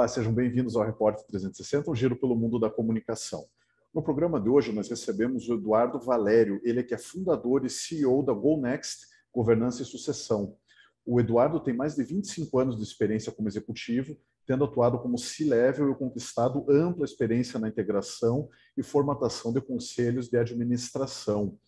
Olá, sejam bem-vindos ao Repórter 360, um giro pelo mundo da comunicação. No programa de hoje, nós recebemos o Eduardo Valério, ele é que é fundador e CEO da GoNext Governança e Sucessão. O Eduardo tem mais de 25 anos de experiência como executivo, tendo atuado como C-level e conquistado ampla experiência na integração e formatação de conselhos de administração.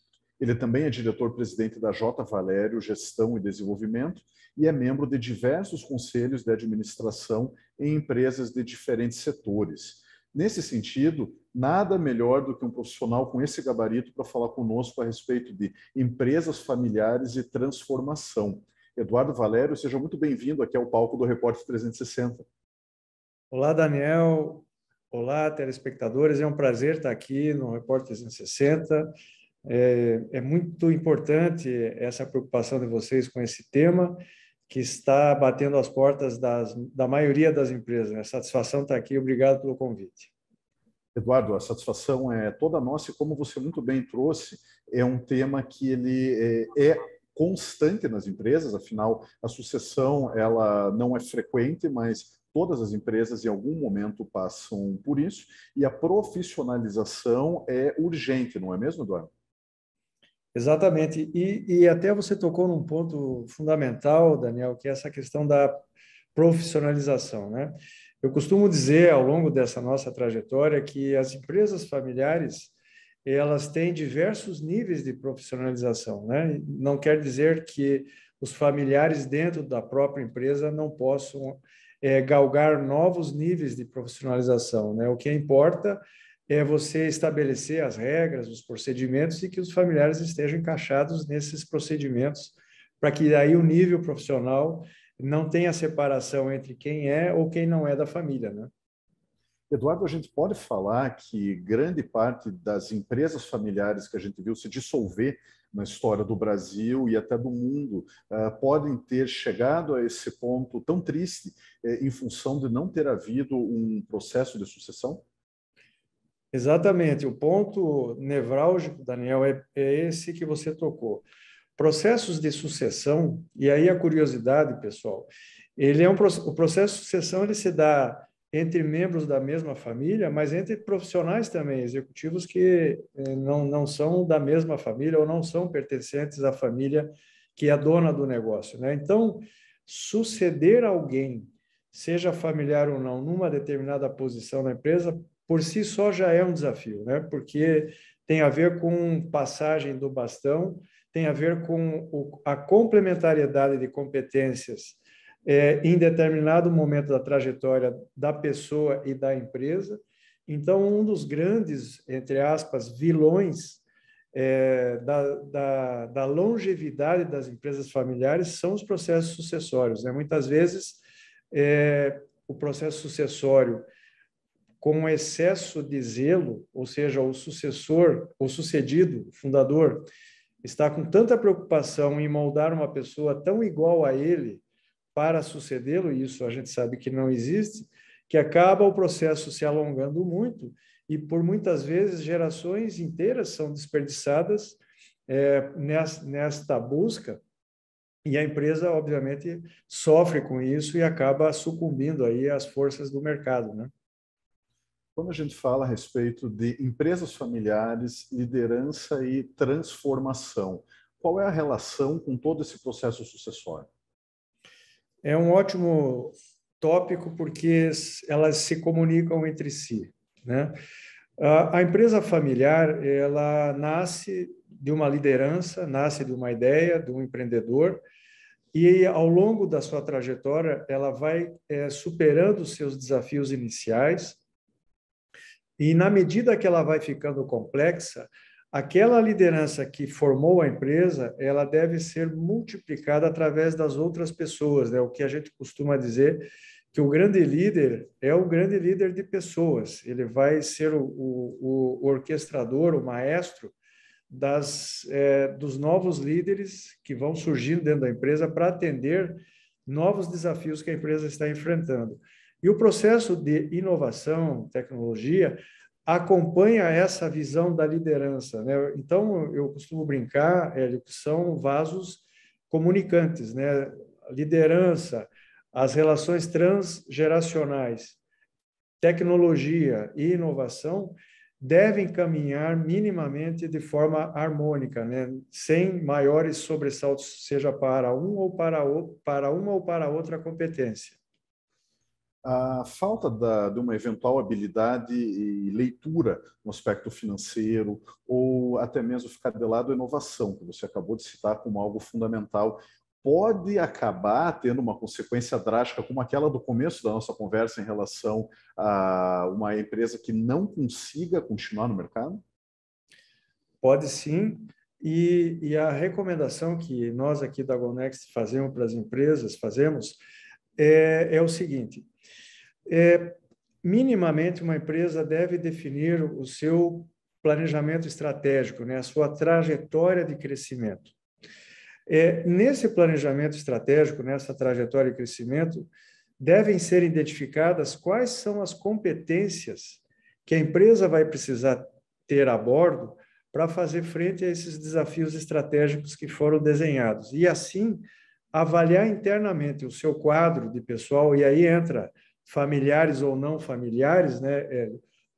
Ele também é diretor-presidente da J. Valério Gestão e Desenvolvimento e é membro de diversos conselhos de administração em empresas de diferentes setores. Nesse sentido, nada melhor do que um profissional com esse gabarito para falar conosco a respeito de empresas familiares e transformação. Eduardo Valério, seja muito bem-vindo aqui ao palco do Repórter 360. Olá, Daniel. Olá, telespectadores. É um prazer estar aqui no Repórter 360 é, é muito importante essa preocupação de vocês com esse tema, que está batendo as portas das, da maioria das empresas. A né? satisfação está aqui. Obrigado pelo convite. Eduardo, a satisfação é toda nossa e como você muito bem trouxe, é um tema que ele é, é, constante nas empresas, afinal a sucessão ela não é frequente, mas todas as empresas em algum momento passam por isso e a profissionalização é urgente, não é mesmo, Eduardo? Exatamente. E, e até você tocou num ponto fundamental, Daniel, que é essa questão da profissionalização, né? Eu costumo dizer ao longo dessa nossa trajetória que as empresas familiares elas têm diversos níveis de profissionalização, né? Não quer dizer que os familiares dentro da própria empresa não possam é, galgar novos níveis de profissionalização, né? O que importa é você estabelecer as regras, os procedimentos e que os familiares estejam encaixados nesses procedimentos, para que aí o nível profissional não tenha separação entre quem é ou quem não é da família, né? Eduardo, a gente pode falar que grande parte das empresas familiares que a gente viu se dissolver na história do Brasil e até do mundo ah, podem ter chegado a esse ponto tão triste eh, em função de não ter havido um processo de sucessão? Exatamente. O ponto nevrálgico, Daniel, é, é esse que você tocou. Processos de sucessão, e aí a curiosidade, pessoal, ele é um, o processo de sucessão ele se dá entre membros da mesma família, mas entre profissionais também, executivos que eh, não, não são da mesma família ou não são pertencentes à família que é dona do negócio. Né? Então, suceder alguém, seja familiar ou não, numa determinada posição na empresa, por si só já é um desafio, né? Porque tem a ver com passagem do bastão, tem a ver com o, a complementariedade de competências é, em determinado momento da trajetória da pessoa e da empresa. Então, um dos grandes, entre aspas, vilões é, da, da, da, longevidade das empresas familiares são os processos sucessórios. Né? Muitas vezes, é, o processo sucessório com excesso de zelo, ou seja, o sucessor, o sucedido, o fundador, está com tanta preocupação em moldar uma pessoa tão igual a ele para sucedê-lo, e isso a gente sabe que não existe, que acaba o processo se alongando muito e por muitas vezes gerações inteiras são desperdiçadas é, nesta busca e a empresa obviamente sofre com isso e acaba sucumbindo aí às forças do mercado, né? Quando a gente fala a respeito de empresas familiares, liderança e transformação, qual é a relação com todo esse processo sucessório? É um ótimo tópico porque elas se comunicam entre si, né? A empresa familiar, ela nasce de uma liderança, nasce de uma ideia, de um empreendedor, e ao longo da sua trajetória, ela vai é, superando os seus desafios iniciais, e na medida que ela vai ficando complexa, aquela liderança que formou a empresa, ela deve ser multiplicada através das outras pessoas, né? O que a gente costuma dizer que o grande líder é o grande líder de pessoas. Ele vai ser o, o, o orquestrador, o maestro das, é, dos novos líderes que vão surgindo dentro da empresa para atender novos desafios que a empresa está enfrentando. E o processo de inovação, tecnologia, acompanha essa visão da liderança. Né? Então, eu costumo brincar, Hélio, que são vasos comunicantes, né? liderança, as relações transgeracionais, tecnologia e inovação devem caminhar minimamente de forma harmônica, né? sem maiores sobressaltos, seja para um ou para, o, para uma ou para outra competência a falta da, de uma eventual habilidade e leitura no aspecto financeiro, ou até mesmo ficar de lado a inovação, que você acabou de citar como algo fundamental, pode acabar tendo uma consequência drástica, como aquela do começo da nossa conversa em relação a uma empresa que não consiga continuar no mercado? Pode sim. E, e a recomendação que nós aqui da Gonext fazemos para as empresas, fazemos, é, é, o seguinte: é, minimamente, uma empresa deve definir o seu planejamento estratégico, né, a sua trajetória de crescimento. É, nesse planejamento estratégico, nessa trajetória de crescimento, devem ser identificadas quais são as competências que a empresa vai precisar ter a bordo para fazer frente a esses desafios estratégicos que foram desenhados. E assim, avaliar internamente o seu quadro de pessoal, e aí entra familiares ou não familiares, né, é,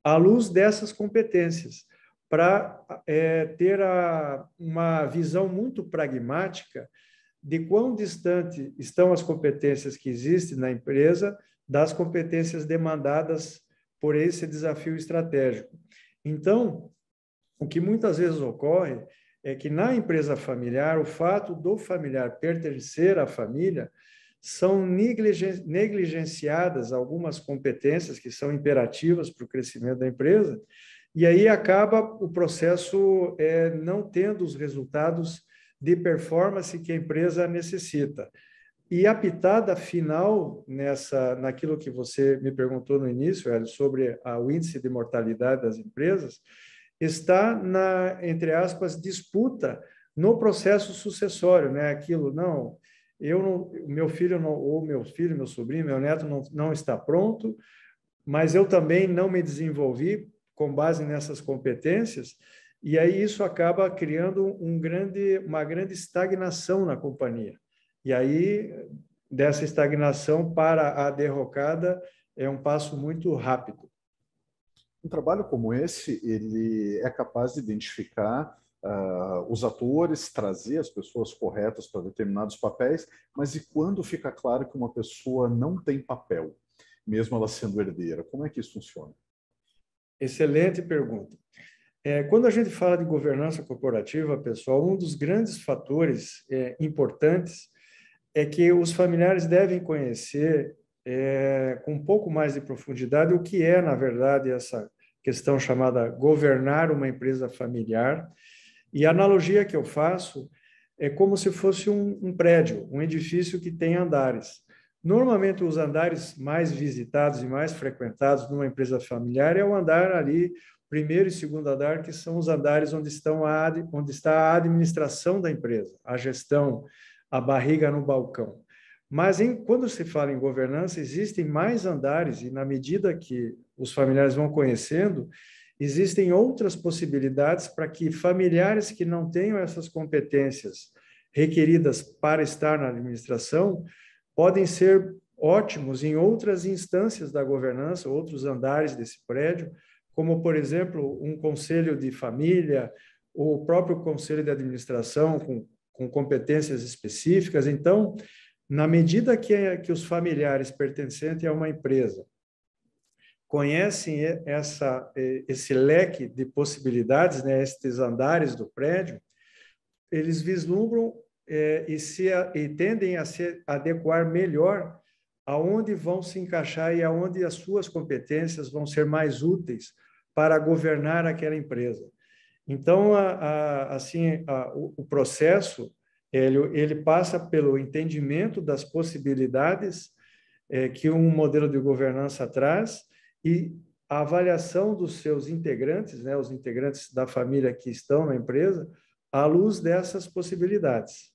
à luz dessas competências, para é, ter a, uma visão muito pragmática de quão distante estão as competências que existem na empresa das competências demandadas por esse desafio estratégico. Então, o que muitas vezes ocorre é que na empresa familiar, o fato do familiar pertencer à família são negligenciadas algumas competências que são imperativas para o crescimento da empresa, e aí acaba o processo é, não tendo os resultados de performance que a empresa necessita. E a pitada final nessa, naquilo que você me perguntou no início, Hélio, sobre a, o índice de mortalidade das empresas, está na, entre aspas, disputa no processo sucessório, né? Aquilo, não, eu não, meu filho não, ou meu filho, meu sobrinho, meu neto não, não está pronto, mas eu também não me desenvolvi com base nessas competências e aí isso acaba criando um grande, uma grande estagnação na companhia. E aí dessa estagnação para a derrocada é um passo muito rápido. Um trabalho como esse, ele é capaz de identificar uh, os atores, trazer as pessoas corretas para determinados papéis, mas e quando fica claro que uma pessoa não tem papel, mesmo ela sendo herdeira? Como é que isso funciona? Excelente pergunta. É, quando a gente fala de governança corporativa, pessoal, um dos grandes fatores é, importantes é que os familiares devem conhecer é, com um pouco mais de profundidade o que é, na verdade, essa questão chamada governar uma empresa familiar e a analogia que eu faço é como se fosse um, um prédio, um edifício que tem andares. Normalmente, os andares mais visitados e mais frequentados numa empresa familiar é o andar ali, primeiro e segundo andar, que são os andares onde, estão a, onde está a administração da empresa, a gestão, a barriga no balcão. Mas em, quando se fala em governança, existem mais andares, e na medida que os familiares vão conhecendo, existem outras possibilidades para que familiares que não tenham essas competências requeridas para estar na administração podem ser ótimos em outras instâncias da governança, outros andares desse prédio, como, por exemplo, um conselho de família, o próprio conselho de administração com, com competências específicas. Então, na medida que, é, que os familiares pertencentes a uma empresa conhecem essa, esse leque de possibilidades, né, estes andares do prédio, eles vislumbram é, e, se, e tendem a se adequar melhor aonde vão se encaixar e aonde as suas competências vão ser mais úteis para governar aquela empresa. Então, a, a, assim, a, o, o, processo ele, ele, passa pelo entendimento das possibilidades é, que um modelo de governança traz e a avaliação dos seus integrantes, né, os integrantes da família que estão na empresa, à luz dessas possibilidades.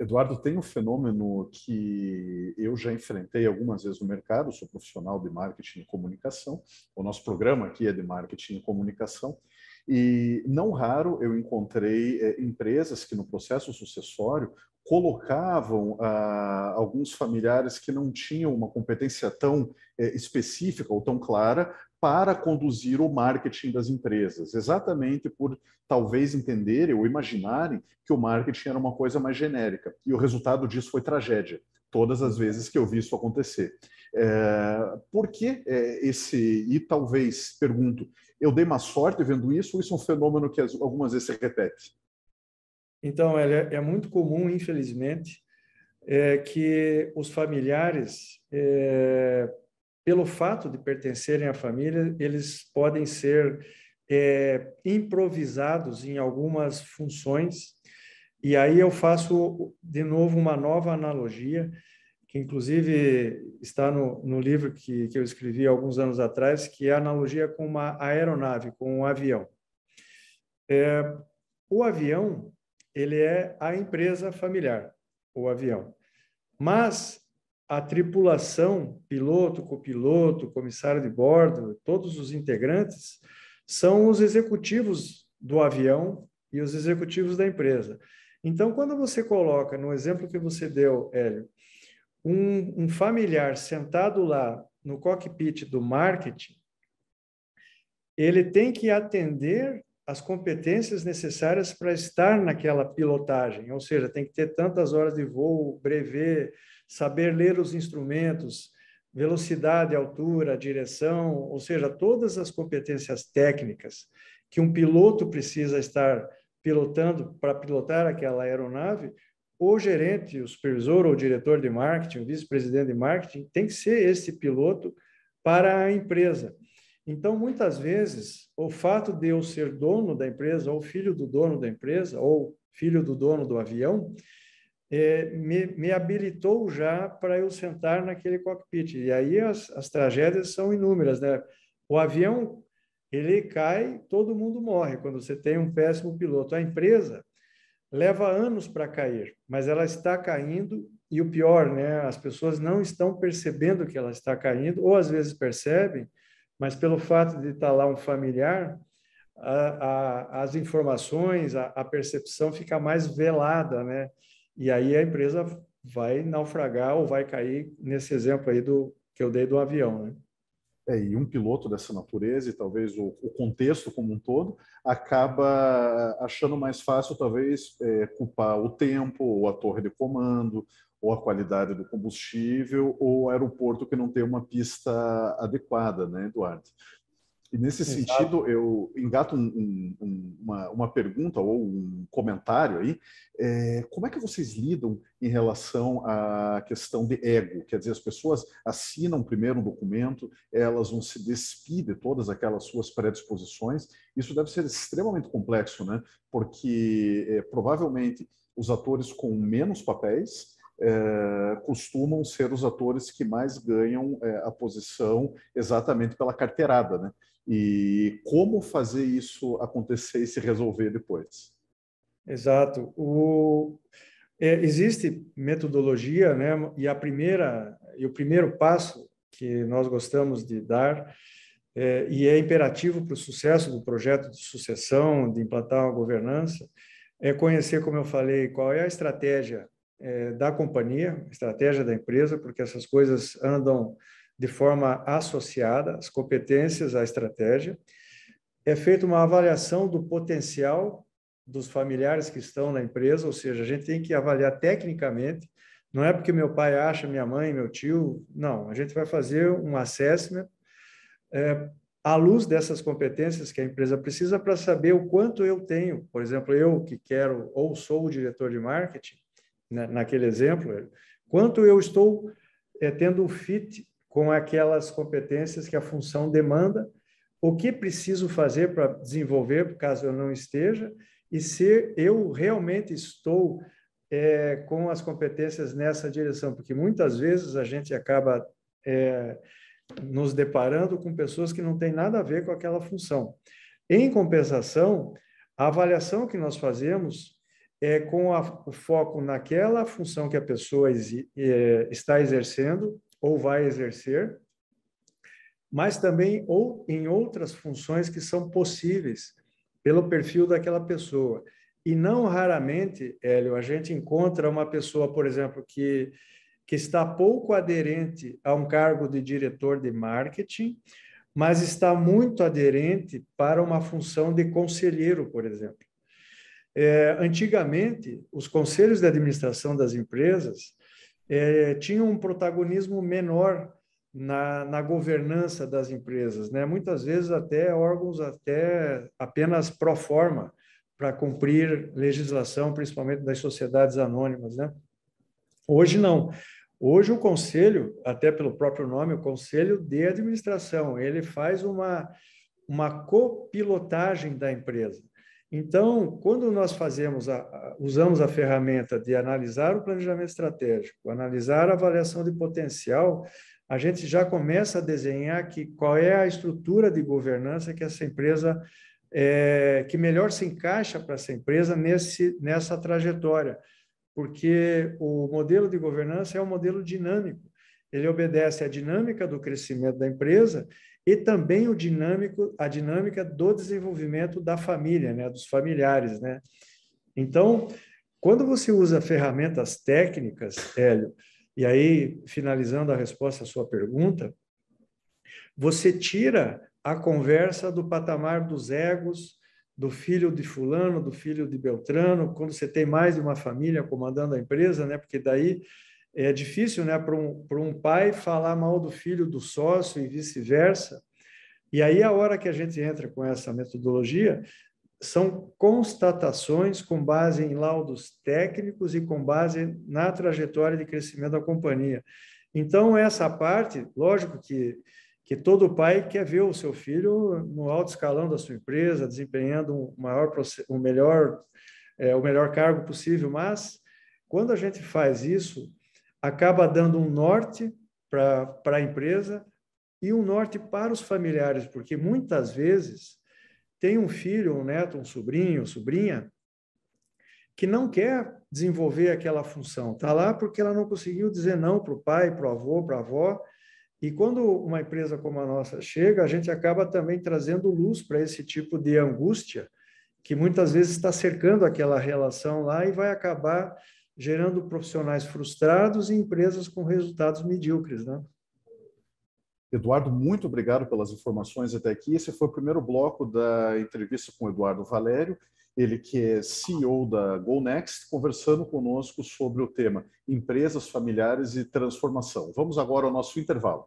Eduardo, tem um fenômeno que eu já enfrentei algumas vezes no mercado, sou profissional de marketing e comunicação, o nosso programa aqui é de marketing e comunicação, e não raro eu encontrei é, empresas que no processo sucessório colocavam ah, alguns familiares que não tinham uma competência tão eh, específica ou tão clara para conduzir o marketing das empresas, exatamente por talvez entenderem ou imaginarem que o marketing era uma coisa mais genérica. E o resultado disso foi tragédia, todas as vezes que eu vi isso acontecer. É, por que é, esse, e talvez, pergunto, eu dei uma sorte vendo isso ou isso é um fenômeno que algumas vezes se repete? Então, é, é muito comum, infelizmente, é, que os familiares, é, pelo fato de pertencerem à família, eles podem ser é, improvisados em algumas funções. E aí eu faço, de novo, uma nova analogia, que inclusive está no, no livro que, que eu escrevi alguns anos atrás, que é a analogia com uma aeronave, com um avião. É, o avião, ele é a empresa familiar, o avião. Mas a tripulação, piloto, copiloto, comissário de bordo, todos os integrantes, são os executivos do avião e os executivos da empresa. Então, quando você coloca, no exemplo que você deu, Hélio, um, um familiar sentado lá no cockpit do marketing, ele tem que atender as competências necessárias para estar naquela pilotagem, ou seja, tem que ter tantas horas de voo, brevet, saber ler os instrumentos, velocidade, altura, direção, ou seja, todas as competências técnicas que um piloto precisa estar pilotando para pilotar aquela aeronave, o gerente, o supervisor ou o diretor de marketing, o vice-presidente de marketing, tem que ser esse piloto para a empresa. Então, muitas vezes, o fato de eu ser dono da empresa, ou filho do dono da empresa, ou filho do dono do avião, é, me, me, habilitou já para eu sentar naquele cockpit. E aí as, as tragédias são inúmeras, né? O avião, ele cai, todo mundo morre quando você tem um péssimo piloto. A empresa leva anos para cair, mas ela está caindo e o pior, né? As pessoas não estão percebendo que ela está caindo, ou às vezes percebem, mas pelo fato de estar tá lá um familiar, a, a, as informações, a, a, percepção fica mais velada, né? E aí a empresa vai naufragar ou vai cair nesse exemplo aí do que eu dei do avião, né? É, e um piloto dessa natureza e talvez o, o, contexto como um todo acaba achando mais fácil talvez é, culpar o tempo ou a torre de comando ou a qualidade do combustível, ou aeroporto que não tem uma pista adequada, né, Eduardo? E nesse Exato. sentido, eu engato um, um, uma, uma, pergunta ou um comentário aí. É, como é que vocês lidam em relação à questão de ego? Quer dizer, as pessoas assinam primeiro um documento, elas vão se despir de todas aquelas suas predisposições. Isso deve ser extremamente complexo, né? Porque é, provavelmente os atores com menos papéis é, costumam ser os atores que mais ganham é, a posição exatamente pela carteirada, né? E como fazer isso acontecer e se resolver depois? Exato. O... É, existe metodologia, né? E a primeira e o primeiro passo que nós gostamos de dar é, e é imperativo para o sucesso do projeto de sucessão, de implantar uma governança, é conhecer, como eu falei, qual é a estratégia eh, da companhia, estratégia da empresa, porque essas coisas andam de forma associada, as competências à estratégia. É feita uma avaliação do potencial dos familiares que estão na empresa, ou seja, a gente tem que avaliar tecnicamente. Não é porque meu pai acha, minha mãe, meu tio, não. A gente vai fazer um assessment eh, à luz dessas competências que a empresa precisa para saber o quanto eu tenho. Por exemplo, eu que quero ou sou o diretor de marketing, naquele exemplo, quanto eu estou é, tendo fit com aquelas competências que a função demanda, o que preciso fazer para desenvolver, caso eu não esteja, e se eu realmente estou é, com as competências nessa direção, porque muitas vezes a gente acaba é, nos deparando com pessoas que não têm nada a ver com aquela função. Em compensação, a avaliação que nós fazemos é, com a, o foco naquela função que a pessoa é, está exercendo ou vai exercer, mas também ou em outras funções que são possíveis pelo perfil daquela pessoa. E não raramente, Hélio, a gente encontra uma pessoa, por exemplo, que, que está pouco aderente a um cargo de diretor de marketing, mas está muito aderente para uma função de conselheiro, por exemplo. É, antigamente, os conselhos de administração das empresas é, tinham um protagonismo menor na, na, governança das empresas, né? Muitas vezes até órgãos até apenas pro forma para cumprir legislação, principalmente das sociedades anônimas, né? Hoje não. Hoje o conselho, até pelo próprio nome, o conselho de administração, ele faz uma uma copilotagem da empresa. Então, quando nós fazemos a, usamos a ferramenta de analisar o planejamento estratégico, analisar a avaliação de potencial, a gente já começa a desenhar que qual é a estrutura de governança que essa empresa é, que melhor se encaixa para essa empresa nesse, nessa trajetória, porque o modelo de governança é um modelo dinâmico. Ele obedece à dinâmica do crescimento da empresa e também o dinâmico, a dinâmica do desenvolvimento da família, né, dos familiares, né? Então, quando você usa ferramentas técnicas, Hélio, e aí finalizando a resposta à sua pergunta, você tira a conversa do patamar dos egos, do filho de fulano, do filho de Beltrano, quando você tem mais de uma família comandando a empresa, né? Porque daí é difícil né, para um, um pai falar mal do filho do sócio e vice-versa. E aí, a hora que a gente entra com essa metodologia, são constatações com base em laudos técnicos e com base na trajetória de crescimento da companhia. Então, essa parte, lógico que, que todo pai quer ver o seu filho no alto escalão da sua empresa, desempenhando um maior, um melhor, é, o melhor cargo possível, mas quando a gente faz isso, acaba dando um norte para a empresa e um norte para os familiares, porque muitas vezes tem um filho, um neto, um sobrinho, sobrinha, que não quer desenvolver aquela função. Está lá porque ela não conseguiu dizer não para o pai, para o avô, para a avó. E quando uma empresa como a nossa chega, a gente acaba também trazendo luz para esse tipo de angústia que muitas vezes está cercando aquela relação lá e vai acabar gerando profissionais frustrados e empresas com resultados medíocres. Né? Eduardo, muito obrigado pelas informações até aqui. Esse foi o primeiro bloco da entrevista com o Eduardo Valério, ele que é CEO da GoNext, conversando conosco sobre o tema empresas familiares e transformação. Vamos agora ao nosso intervalo.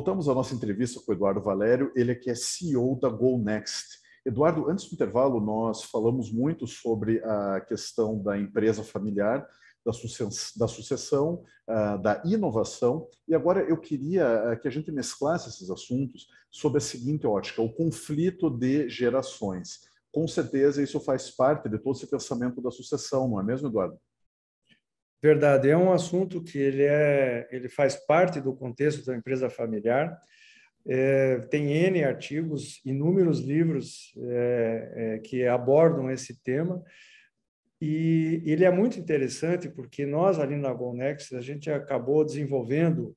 Voltamos à nossa entrevista com o Eduardo Valério, ele é que é CEO da Go Next. Eduardo, antes do intervalo, nós falamos muito sobre a questão da empresa familiar, da, sucessão, ah, da inovação, e agora eu queria ah, que a gente mesclasse esses assuntos sob a seguinte ótica: o conflito de gerações. Com certeza, isso faz parte de todo esse pensamento da sucessão, não é mesmo, Eduardo? Verdade, é um assunto que ele, é, ele faz parte do contexto da empresa familiar, é, tem N artigos, inúmeros livros é, é, que abordam esse tema, e ele é muito interessante porque nós, ali na Gonex a gente acabou desenvolvendo,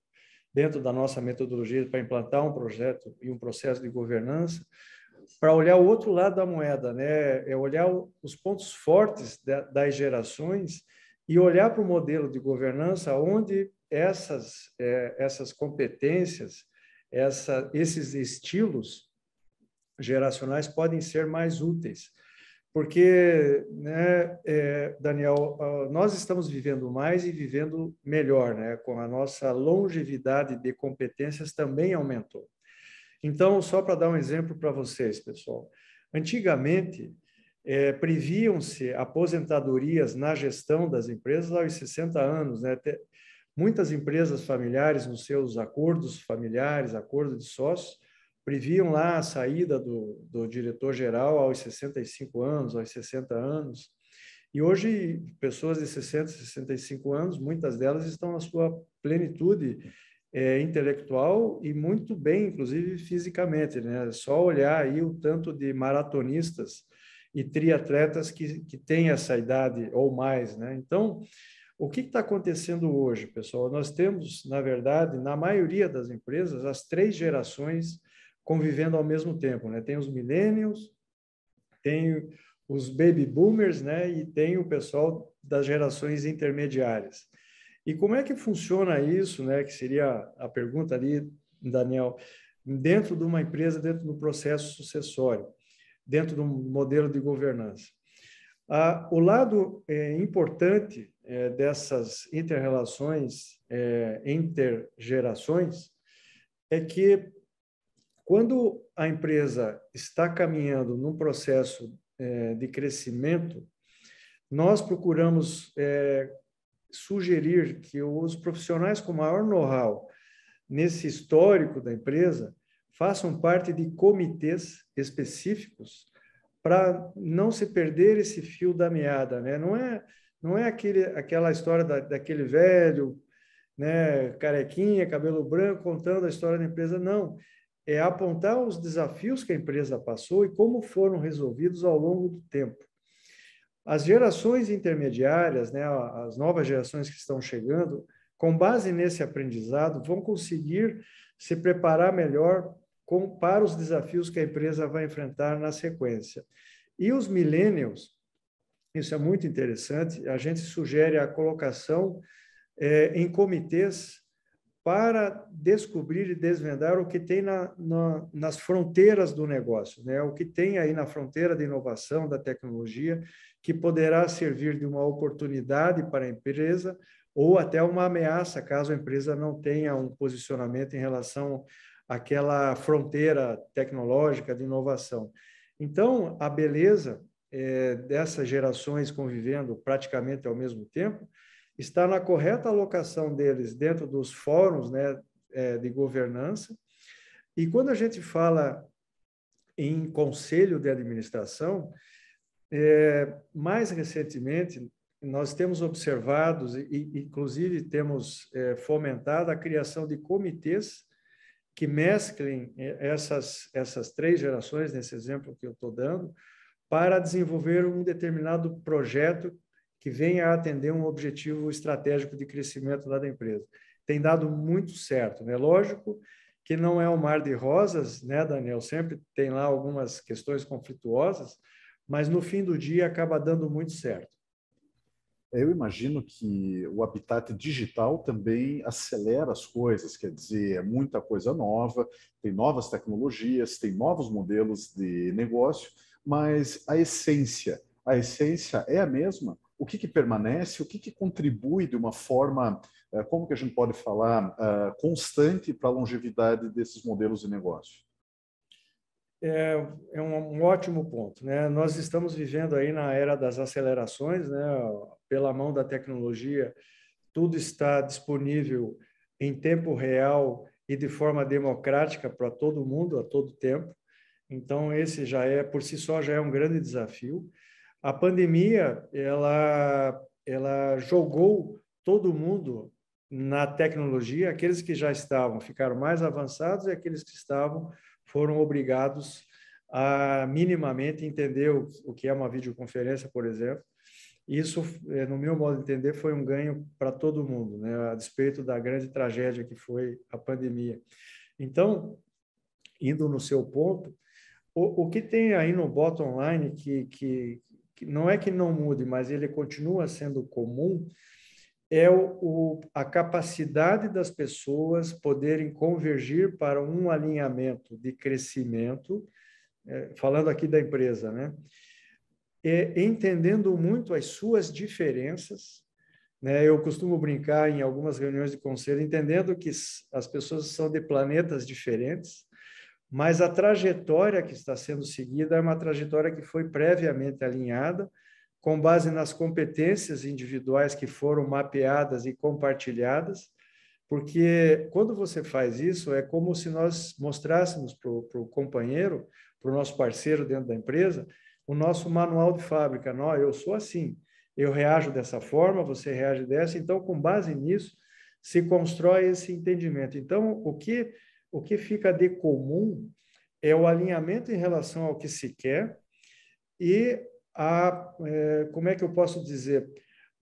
dentro da nossa metodologia para implantar um projeto e um processo de governança, para olhar o outro lado da moeda, né? é olhar os pontos fortes das gerações e olhar para o modelo de governança onde essas, é, essas competências, essa, esses estilos geracionais podem ser mais úteis. Porque, né, é, Daniel, nós estamos vivendo mais e vivendo melhor, né? com a nossa longevidade de competências também aumentou. Então, só para dar um exemplo para vocês, pessoal. Antigamente, é, previam-se aposentadorias na gestão das empresas aos 60 anos. Né? Até muitas empresas familiares, nos seus acordos familiares, acordos de sócios, previam lá a saída do, do diretor-geral aos 65 anos, aos 60 anos. E hoje, pessoas de 60, 65 anos, muitas delas estão na sua plenitude é, intelectual e muito bem, inclusive fisicamente. Né? É só olhar aí o tanto de maratonistas e triatletas que, que têm essa idade ou mais, né? Então, o que está acontecendo hoje, pessoal? Nós temos, na verdade, na maioria das empresas, as três gerações convivendo ao mesmo tempo, né? Tem os millennials, tem os baby boomers, né? E tem o pessoal das gerações intermediárias. E como é que funciona isso, né? Que seria a pergunta ali, Daniel, dentro de uma empresa, dentro do processo sucessório dentro de um modelo de governança. Ah, o lado é, importante eh, dessas interrelações, eh, intergerações, é que quando a empresa está caminhando num processo de crescimento, nós procuramos sugerir que os profissionais com maior know-how nesse histórico da empresa façam parte de comitês específicos para não se perder esse fio da meada, né? Não é não é aquele aquela história da, daquele velho, né, carequinha, cabelo branco contando a história da empresa, não. É apontar os desafios que a empresa passou e como foram resolvidos ao longo do tempo. As gerações intermediárias, né, as novas gerações que estão chegando, com base nesse aprendizado, vão conseguir se preparar melhor com, para os desafios que a empresa vai enfrentar na sequência. E os millennials, isso é muito interessante, a gente sugere a colocação é, em comitês para descobrir e desvendar o que tem na, na, nas fronteiras do negócio, né? o que tem aí na fronteira da inovação, da tecnologia, que poderá servir de uma oportunidade para a empresa ou até uma ameaça, caso a empresa não tenha um posicionamento em relação aquela fronteira tecnológica de inovação. Então, a beleza é, dessas gerações convivendo praticamente ao mesmo tempo está na correta alocação deles dentro dos fóruns né, é, de governança. E quando a gente fala em conselho de administração, é, mais recentemente, nós temos observado e, inclusive, temos é, fomentado a criação de comitês que mesclem eh, essas, essas três gerações, nesse exemplo que eu estou dando, para desenvolver um determinado projeto que venha a atender um objetivo estratégico de crescimento da empresa. Tem dado muito certo, né? Lógico que não é um mar de rosas, né, Daniel? Sempre tem lá algumas questões conflituosas, mas no fim do dia acaba dando muito certo. Eu imagino que o habitat digital também acelera as coisas, quer dizer, é muita coisa nova, tem novas tecnologias, tem novos modelos de negócio, mas a essência, a essência é a mesma? O que, que permanece, o que, que contribui de uma forma, eh, como que a gente pode falar, eh, constante para a longevidade desses modelos de negócio? é, é um, um, ótimo ponto. Né? Nós estamos vivendo aí na era das acelerações, né? pela mão da tecnologia, tudo está disponível em tempo real e de forma democrática para todo mundo, a todo tempo. Então, esse já é, por si só, já é um grande desafio. A pandemia, ela, ela jogou todo mundo na tecnologia, aqueles que já estavam ficaram mais avançados e aqueles que estavam foram obrigados a minimamente entender o, que é uma videoconferência, por exemplo. Isso, é, no meu modo de entender, foi um ganho para todo mundo, né? a despeito da grande tragédia que foi a pandemia. Então, indo no seu ponto, o, o que tem aí no bot online que, que, que não é que não mude, mas ele continua sendo comum, é o, o, a capacidade das pessoas poderem convergir para um alinhamento de crescimento, é, falando aqui da empresa, né? É, entendendo muito as suas diferenças. Né? Eu costumo brincar em algumas reuniões de conselho, entendendo que as pessoas são de planetas diferentes, mas a trajetória que está sendo seguida é uma trajetória que foi previamente alinhada com base nas competências individuais que foram mapeadas e compartilhadas, porque quando você faz isso, é como se nós mostrássemos para o companheiro, para o nosso parceiro dentro da empresa, o nosso manual de fábrica. Não, eu sou assim, eu reajo dessa forma, você reage dessa. Então, com base nisso, se constrói esse entendimento. Então, o que, o que fica de comum é o alinhamento em relação ao que se quer e a, é, como é que eu posso dizer,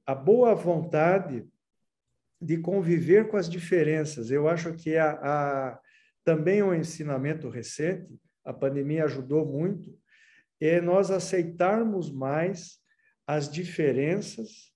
a boa vontade de conviver com as diferenças. Eu acho que é a, a também um ensinamento recente, a pandemia ajudou muito, é nós aceitarmos mais as diferenças,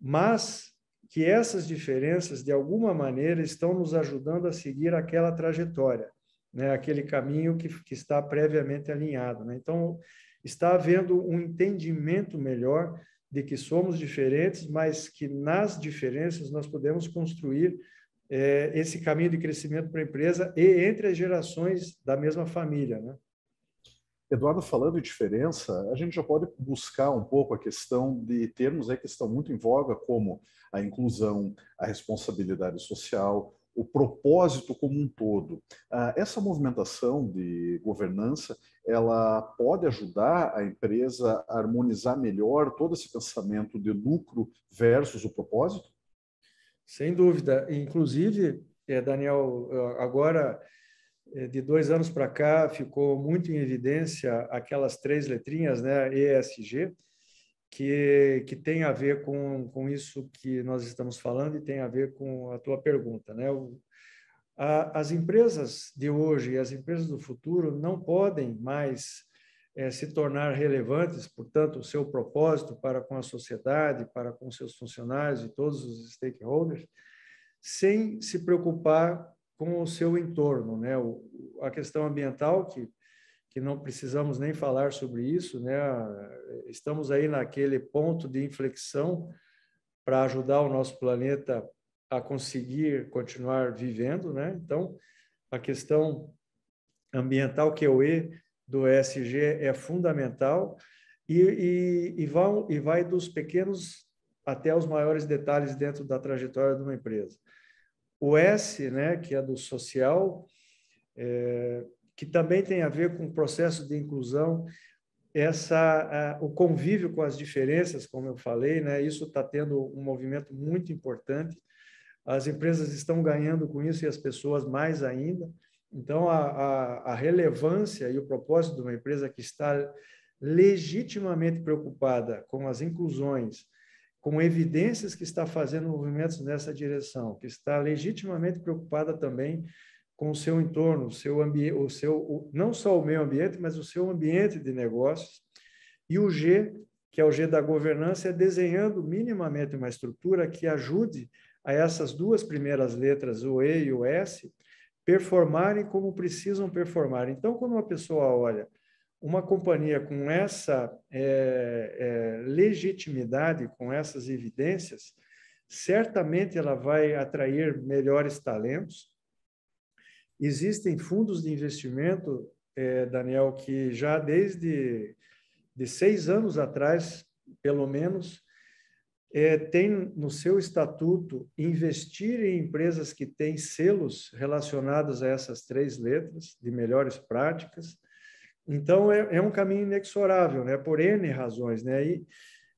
mas que essas diferenças, de alguma maneira, estão nos ajudando a seguir aquela trajetória, né? aquele caminho que, que está previamente alinhado. Né? Então, Está havendo um entendimento melhor de que somos diferentes, mas que nas diferenças nós podemos construir é, esse caminho de crescimento para a empresa e entre as gerações da mesma família, né? Eduardo, falando de diferença, a gente já pode buscar um pouco a questão de termos aí né, que estão muito em voga, como a inclusão, a responsabilidade social, o propósito como um todo. Ah, essa movimentação de governança, ela pode ajudar a empresa a harmonizar melhor todo esse pensamento de lucro versus o propósito? Sem dúvida. Inclusive, eh, Daniel, eh, agora eh, de dois anos para cá ficou muito em evidência aquelas três letrinhas, né, ESG, que, que tem a ver com, com isso que nós estamos falando e tem a ver com a tua pergunta. Né? O, a, as empresas de hoje e as empresas do futuro não podem mais é, se tornar relevantes, portanto, o seu propósito para com a sociedade, para com seus funcionários e todos os stakeholders, sem se preocupar com o seu entorno, né? O, a questão ambiental que que não precisamos nem falar sobre isso, né? Estamos aí naquele ponto de inflexão para ajudar o nosso planeta a conseguir continuar vivendo, né? Então, a questão ambiental que é o E do ESG é fundamental e, e, e, vão, e vai dos pequenos até os maiores detalhes dentro da trajetória de uma empresa. O S, né, que é do social, é, que também tem a ver com o processo de inclusão, essa, o convívio com as diferenças, como eu falei, né? isso está tendo um movimento muito importante. As empresas estão ganhando com isso e as pessoas mais ainda. Então, a, a, a relevância e o propósito de uma empresa que está legitimamente preocupada com as inclusões, com evidências que está fazendo movimentos nessa direção, que está legitimamente preocupada também com o seu entorno, o seu ambiente, o seu, o, não só o meio ambiente, mas o seu ambiente de negócios. E o G, que é o G da governança, é desenhando minimamente uma estrutura que ajude a essas duas primeiras letras, o E e o S, performarem como precisam performar. Então, quando uma pessoa olha uma companhia com essa é, é, legitimidade, com essas evidências, certamente ela vai atrair melhores talentos Existem fundos de investimento, é, Daniel, que já desde de seis anos atrás, pelo menos, eh, tem no seu estatuto investir em empresas que têm selos relacionados a essas três letras de melhores práticas. Então, é, é um caminho inexorável, né? por N razões. Né? E,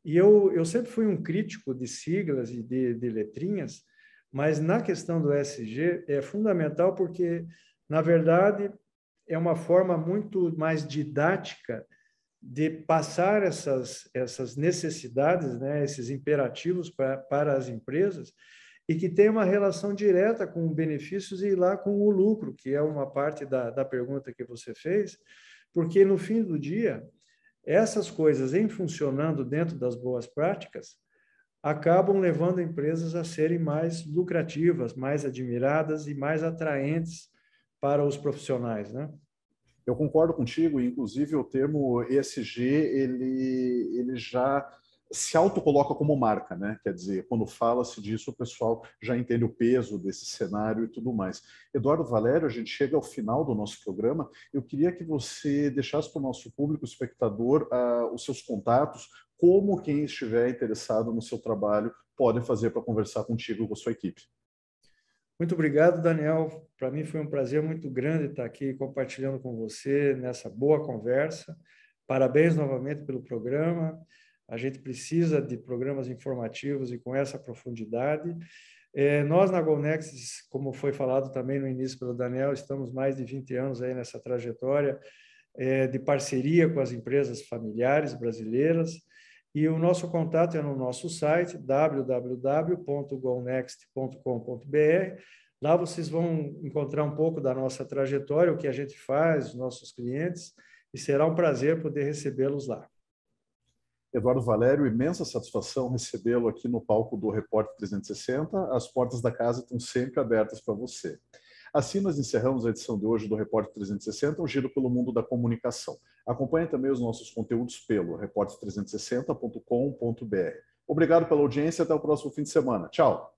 e eu, eu sempre fui um crítico de siglas e de, de letrinhas, mas na questão do SG é fundamental porque, na verdade, é uma forma muito mais didática de passar essas, essas necessidades, né, esses imperativos pra, para as empresas e que tem uma relação direta com benefícios e lá com o lucro, que é uma parte da, da pergunta que você fez, porque no fim do dia, essas coisas em funcionando dentro das boas práticas, acabam levando empresas a serem mais lucrativas, mais admiradas e mais atraentes para os profissionais, né? Eu concordo contigo, inclusive o termo ESG, ele, ele já se autocoloca como marca, né? Quer dizer, quando fala-se disso, o pessoal já entende o peso desse cenário e tudo mais. Eduardo Valério, a gente chega ao final do nosso programa. Eu queria que você deixasse para o nosso público espectador uh, os seus contatos, como quem estiver interessado no seu trabalho pode fazer para conversar contigo ou com a sua equipe. Muito obrigado, Daniel. Para mim foi um prazer muito grande estar aqui compartilhando com você nessa boa conversa. Parabéns novamente pelo programa. A gente precisa de programas informativos e com essa profundidade. É, nós na Golnex, como foi falado também no início pelo Daniel, estamos mais de 20 anos aí nessa trajetória é, de parceria com as empresas familiares brasileiras e o nosso contato é no nosso site www.gonext.com.br. Lá vocês vão encontrar um pouco da nossa trajetória, o que a gente faz, os nossos clientes, e será um prazer poder recebê-los lá. Eduardo Valério, imensa satisfação recebê-lo aqui no palco do Repórter 360. As portas da casa estão sempre abertas para você. Assim nós encerramos a edição de hoje do Repórter 360, um giro pelo mundo da comunicação. Acompanhe também os nossos conteúdos pelo repórter360.com.br. Obrigado pela audiência, até o próximo fim de semana. Tchau!